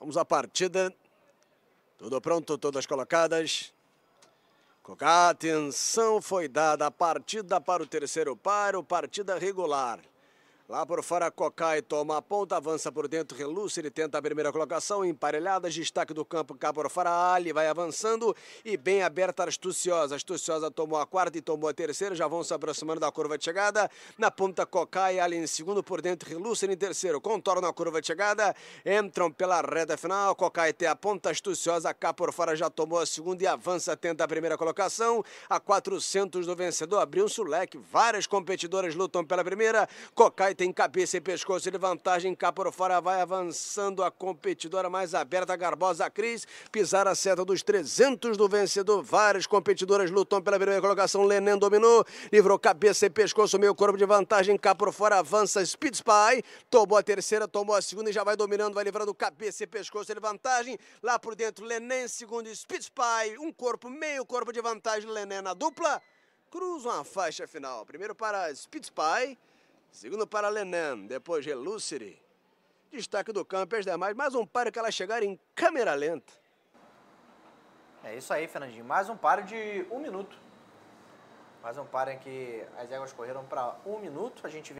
Vamos à partida. Tudo pronto, todas colocadas. Cocá, atenção foi dada. A partida para o terceiro paro, partida regular. Lá por fora, Cocai toma a ponta, avança por dentro, Relúcio, ele tenta a primeira colocação, emparelhada, destaque do campo cá por fora, Ali vai avançando e bem aberta Astuciosa. Astuciosa tomou a quarta e tomou a terceira, já vão se aproximando da curva de chegada. Na ponta, Cocai, Ali em segundo, por dentro, Relúcio em terceiro, contorna a curva de chegada, entram pela reta final, Cocai tem a ponta, Astuciosa cá por fora já tomou a segunda e avança, tenta a primeira colocação, a 400 do vencedor, abriu um o várias competidoras lutam pela primeira, Cocai tem cabeça e pescoço de vantagem, cá por fora vai avançando a competidora mais aberta, Garbosa Cris, pisar a seta dos 300 do vencedor, várias competidoras lutam pela primeira colocação, Lenin dominou, livrou cabeça e pescoço, meio corpo de vantagem, cá por fora avança Speed Spy, tomou a terceira, tomou a segunda e já vai dominando, vai livrando cabeça e pescoço de vantagem, lá por dentro Lenin, segundo Speed Spy, um corpo, meio corpo de vantagem, Lenin na dupla, cruza uma faixa final, primeiro para Speed Spy, Segundo para Lenan, depois Gelúcere. Destaque do campo e as demais. Mais um paro que elas chegaram em câmera lenta. É isso aí, Fernandinho. Mais um paro de um minuto. Mais um paro em que as éguas correram para um minuto. A gente